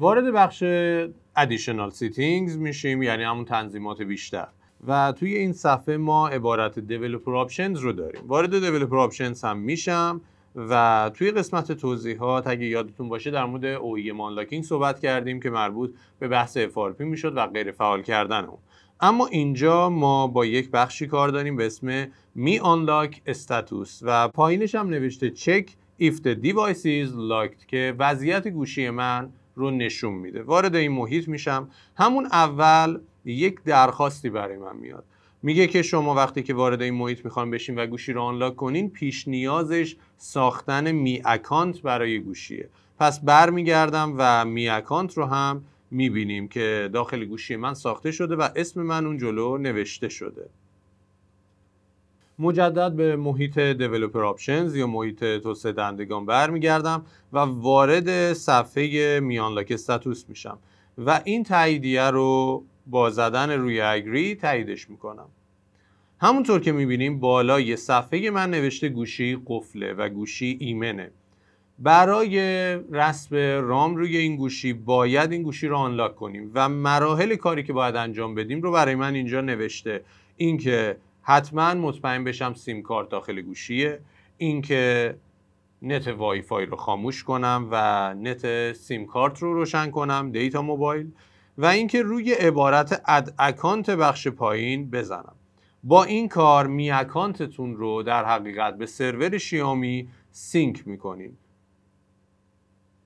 وارد بخش ادیشنال سیتینگز میشیم یعنی همون تنظیمات بیشتر و توی این صفحه ما عبارت developer options رو داریم وارد developer options هم میشم و توی قسمت توضیحات اگه یادتون باشه در مورد اوی مانلاکینگ e صحبت کردیم که مربوط به بحث FRP میشد و غیر فعال کردن اون اما اینجا ما با یک بخشی کار داریم به اسم می آنلاک استاتوس و پایینش هم نوشته چک if the device که وضعیت گوشی من رو نشون میده وارد این محیط میشم همون اول یک درخواستی برای من میاد میگه که شما وقتی که وارد این محیط میخوان بشین و گوشی رو آنلاک کنین پیش نیازش ساختن می اکانت برای گوشیه پس برمیگردم و می اکانت رو هم میبینیم که داخل گوشی من ساخته شده و اسم من اون جلو نوشته شده مجدد به محیط دیولوپر آپشنز یا محیط توسعه دهندگان برمیگردم و وارد صفحه میان لاک استاتوس میشم و این تاییدیه رو با زدن روی اگری تاییدش میکنم همونطور که میبینیم بالای صفحه من نوشته گوشی قفله و گوشی ایمنه برای رسب رام روی این گوشی باید این گوشی رو آنلاک کنیم و مراحل کاری که باید انجام بدیم رو برای من اینجا نوشته اینکه حتما مطمئن بشم سیم کارت داخل گوشیه اینکه نت وای فای رو خاموش کنم و نت سیم کارت رو روشن کنم دیتا موبایل و اینکه روی عبارت اد اکانت بخش پایین بزنم با این کار می اکانتتون رو در حقیقت به سرور شیامی سینک میکنیم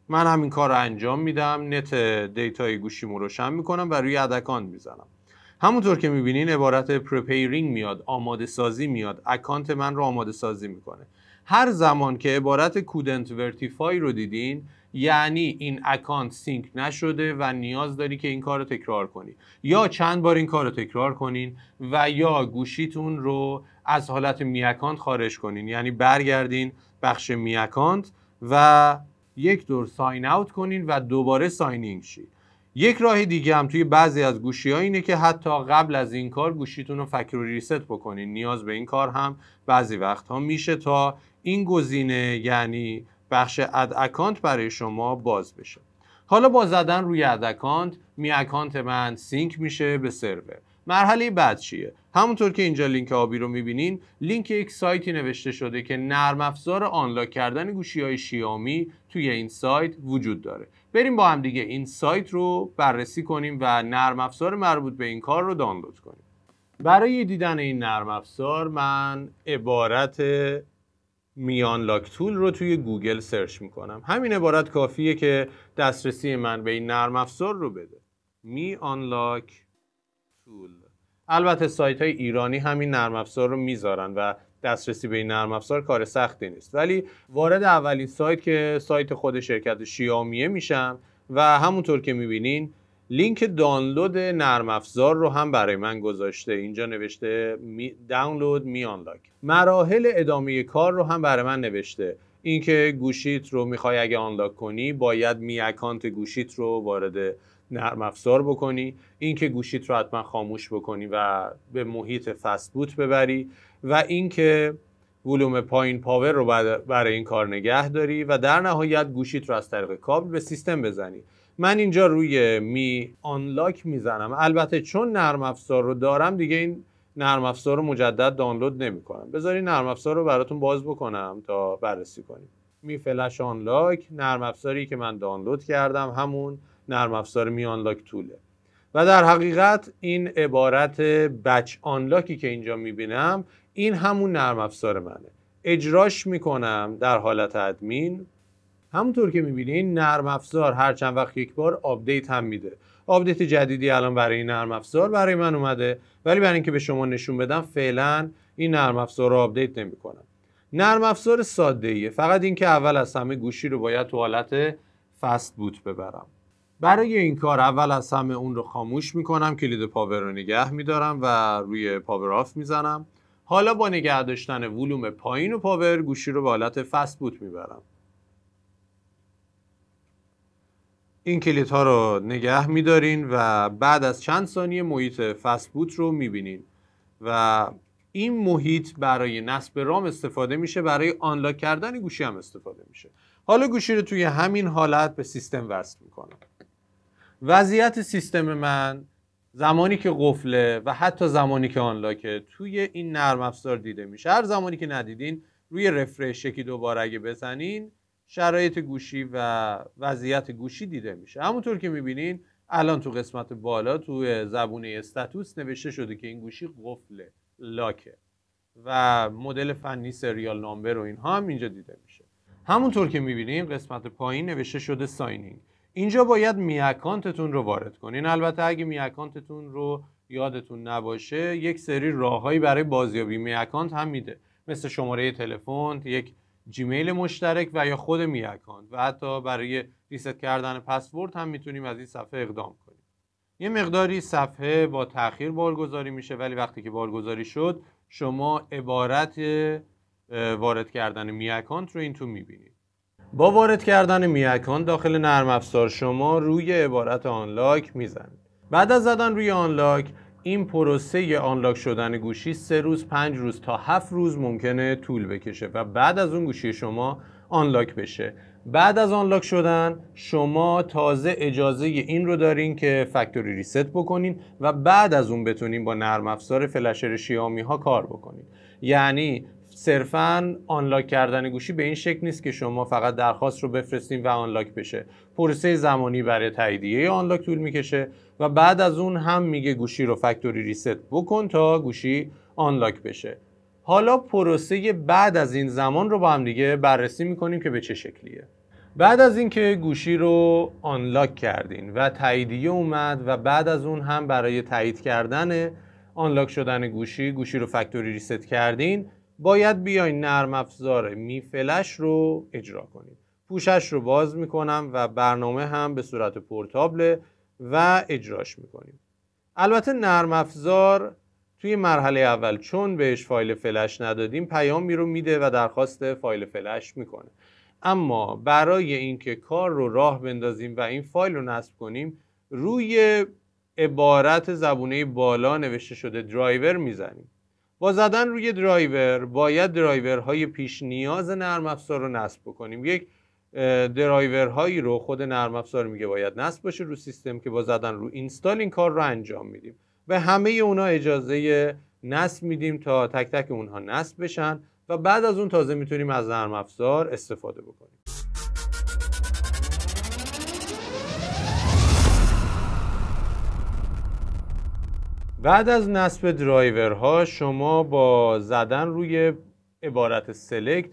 من همین کار رو انجام میدم نت دیتای گوشیمو روشن میکنم و روی اد اکانت میزنم همونطور که میبینین عبارت پرپیرینگ میاد آماده سازی میاد اکانت من رو آماده سازی میکنه هر زمان که عبارت کودنت ورتیفای رو دیدین یعنی این اکانت سینک نشده و نیاز داری که این کار رو تکرار کنی یا چند بار این کار رو تکرار کنین و یا گوشیتون رو از حالت می اکانت خارج کنین یعنی برگردین بخش می اکانت و یک دور ساین اوت کنین و دوباره ساینینگ شید یک راه دیگه هم توی بعضی از گوشی ها اینه که حتی قبل از این کار گوشیتون رو فکر ریست بکنین نیاز به این کار هم بعضی وقت ها میشه تا این گزینه یعنی بخش اد اکانت برای شما باز بشه حالا با زدن روی اد اکانت می اکانت من سینک میشه به سرور مرحله بعد چیه همونطور که اینجا لینک آبی رو میبینین لینک یک سایتی نوشته شده که نرم افزار آنلاک کردن گوشی های شیامی توی این سایت وجود داره بریم با هم دیگه این سایت رو بررسی کنیم و نرم افزار مربوط به این کار رو دانلود کنیم برای دیدن این نرم افزار من عبارت میان لاک تول رو توی گوگل سرچ میکنم همین عبارت کافیه که دسترسی من به این نرم افزار رو بده می آنلاک تول البته سایت های ایرانی همین نرم افزار رو میذارن و دسترسی به این نرم افزار کار سختی نیست ولی وارد اولین سایت که سایت خود شرکت شیامیه میشم و همونطور که میبینین لینک دانلود نرم افزار رو هم برای من گذاشته اینجا نوشته دانلود می آنلاک مراحل ادامه کار رو هم برای من نوشته اینکه گوشیت رو میخوای اگه آنلاک کنی باید می اکانت گوشیت رو وارد نرم افزار بکنی اینکه گوشیت رو حتما خاموش بکنی و به محیط فسبوت ببری و اینکه ولوم پایین پاور رو برای این کار نگه داری و در نهایت گوشیت رو از طریق کابل به سیستم بزنی من اینجا روی می آنلاک میزنم البته چون نرم افزار رو دارم دیگه این نرم افزار رو مجدد دانلود نمی کنم بذاری نرم افزار رو براتون باز بکنم تا بررسی کنیم می فلش آنلاک نرم افزاری که من دانلود کردم همون نرم افزار می آنلاک توله و در حقیقت این عبارت بچ آنلاکی که اینجا میبینم این همون نرم افزار منه اجراش میکنم در حالت ادمین همونطور که میبینین نرم افزار هر چند وقت یک بار آپدیت هم میده آپدیت جدیدی الان برای این نرم افزار برای من اومده ولی برای اینکه به شما نشون بدم فعلا این نرم افزار رو آپدیت نمیکنم نرم افزار ساده ایه فقط اینکه اول از همه گوشی رو باید تو حالت فست بوت ببرم برای این کار اول از همه اون رو خاموش میکنم کلید پاور رو نگه میدارم و روی پاور آف میزنم حالا با نگه داشتن ولوم پایین و پاور گوشی رو به حالت فست بوت میبرم این کلیت ها رو نگه میدارین و بعد از چند ثانیه محیط فست بوت رو میبینین و این محیط برای نصب رام استفاده میشه برای آنلاک کردن گوشی هم استفاده میشه حالا گوشی رو توی همین حالت به سیستم وصل میکنم وضعیت سیستم من زمانی که قفله و حتی زمانی که آنلاکه توی این نرم افزار دیده میشه هر زمانی که ندیدین روی رفرش یکی دوباره اگه بزنین شرایط گوشی و وضعیت گوشی دیده میشه همونطور که میبینین الان تو قسمت بالا تو زبونه استاتوس نوشته شده که این گوشی قفله لاکه و مدل فنی سریال نامبر و اینها هم اینجا دیده میشه همونطور که میبینین قسمت پایین نوشته شده ساینینگ اینجا باید می اکانتتون رو وارد کنین البته اگه می اکانتتون رو یادتون نباشه یک سری راههایی برای بازیابی می اکانت هم میده مثل شماره تلفن یک جیمیل مشترک و یا خود می اکانت و حتی برای ریست کردن پسورد هم میتونیم از این صفحه اقدام کنیم یه مقداری صفحه با تاخیر بارگذاری میشه ولی وقتی که بارگذاری شد شما عبارت وارد کردن می اکانت رو این تو میبینید با وارد کردن میکان داخل نرم افزار شما روی عبارت آنلاک میزنید بعد از زدن روی آنلاک این پروسه آنلاک شدن گوشی سه روز پنج روز تا هفت روز ممکنه طول بکشه و بعد از اون گوشی شما آنلاک بشه بعد از آنلاک شدن شما تازه اجازه این رو دارین که فکتوری ریست بکنین و بعد از اون بتونین با نرم افزار فلشر شیامی ها کار بکنین یعنی صرفا آنلاک کردن گوشی به این شکل نیست که شما فقط درخواست رو بفرستین و آنلاک بشه پروسه زمانی برای تاییدیه آنلاک طول میکشه و بعد از اون هم میگه گوشی رو فکتوری ریست بکن تا گوشی آنلاک بشه حالا پروسه بعد از این زمان رو با هم دیگه بررسی میکنیم که به چه شکلیه بعد از اینکه گوشی رو آنلاک کردین و تاییدیه اومد و بعد از اون هم برای تایید کردن آنلاک شدن گوشی گوشی رو فکتوری ریست کردین باید بیاین نرم افزار می فلش رو اجرا کنیم پوشش رو باز میکنم و برنامه هم به صورت پورتابل و اجراش میکنیم البته نرم افزار توی مرحله اول چون بهش فایل فلش ندادیم پیامی رو میده و درخواست فایل فلش میکنه اما برای اینکه کار رو راه بندازیم و این فایل رو نصب کنیم روی عبارت زبونه بالا نوشته شده درایور میزنیم با زدن روی درایور باید درایورهای پیش نیاز نرم افزار رو نصب بکنیم یک درایورهایی رو خود نرم افزار میگه باید نصب باشه رو سیستم که با زدن رو اینستال این کار رو انجام میدیم به همه اونا اجازه نصب میدیم تا تک تک اونها نصب بشن و بعد از اون تازه میتونیم از نرم افزار استفاده بکنیم بعد از نصب درایورها شما با زدن روی عبارت سلکت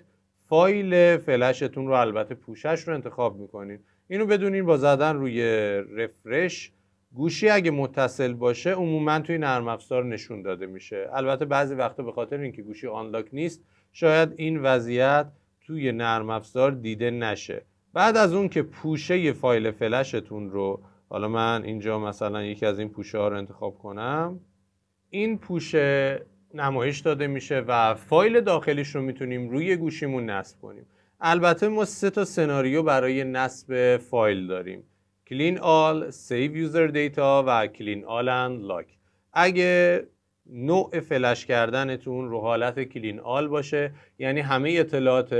فایل فلشتون رو البته پوشش رو انتخاب میکنین اینو بدونین با زدن روی رفرش گوشی اگه متصل باشه عموما توی نرم افزار نشون داده میشه البته بعضی وقتا به خاطر اینکه گوشی آنلاک نیست شاید این وضعیت توی نرم افزار دیده نشه بعد از اون که پوشه فایل فلشتون رو حالا من اینجا مثلا یکی از این پوشه ها رو انتخاب کنم این پوشه نمایش داده میشه و فایل داخلیش رو میتونیم روی گوشیمون نصب کنیم البته ما سه تا سناریو برای نصب فایل داریم کلین All, Save User Data و کلین All اند اگه نوع فلش کردنتون رو حالت کلین آل باشه یعنی همه اطلاعات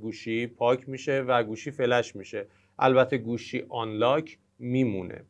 گوشی پاک میشه و گوشی فلش میشه البته گوشی آنلاک میمونه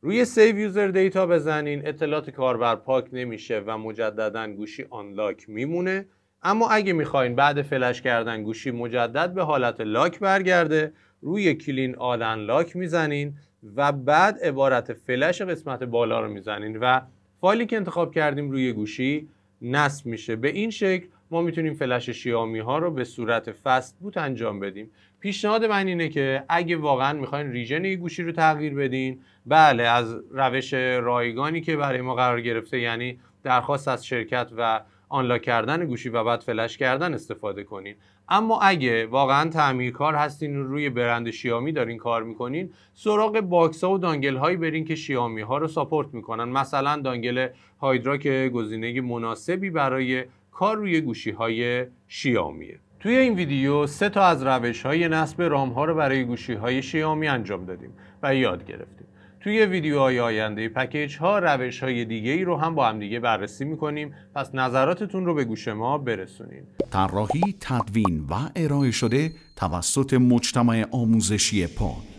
روی سیو یوزر دیتا بزنین اطلاعات کاربر پاک نمیشه و مجددا گوشی آنلاک میمونه اما اگه میخواین بعد فلش کردن گوشی مجدد به حالت لاک برگرده روی کلین آل لاک میزنین و بعد عبارت فلش قسمت بالا رو میزنین و فایلی که انتخاب کردیم روی گوشی نصب میشه به این شکل ما میتونیم فلش شیامی ها رو به صورت فست بوت انجام بدیم پیشنهاد من اینه که اگه واقعا میخواین ریژن گوشی رو تغییر بدین بله از روش رایگانی که برای ما قرار گرفته یعنی درخواست از شرکت و آنلاک کردن گوشی و بعد فلش کردن استفاده کنین اما اگه واقعا تعمیرکار هستین و روی برند شیامی دارین کار میکنین سراغ باکس ها و دانگل هایی برین که شیامی ها رو ساپورت میکنن مثلا دانگل هایدرا که گزینه مناسبی برای کار روی گوشی های شیامیه توی این ویدیو سه تا از روش های نصب رام ها رو برای گوشی های شیامی انجام دادیم و یاد گرفتیم توی ویدیوهای آینده پکیج ها روش های دیگه ای رو هم با هم دیگه بررسی میکنیم پس نظراتتون رو به گوش ما برسونید طراحی تدوین و ارائه شده توسط مجتمع آموزشی پا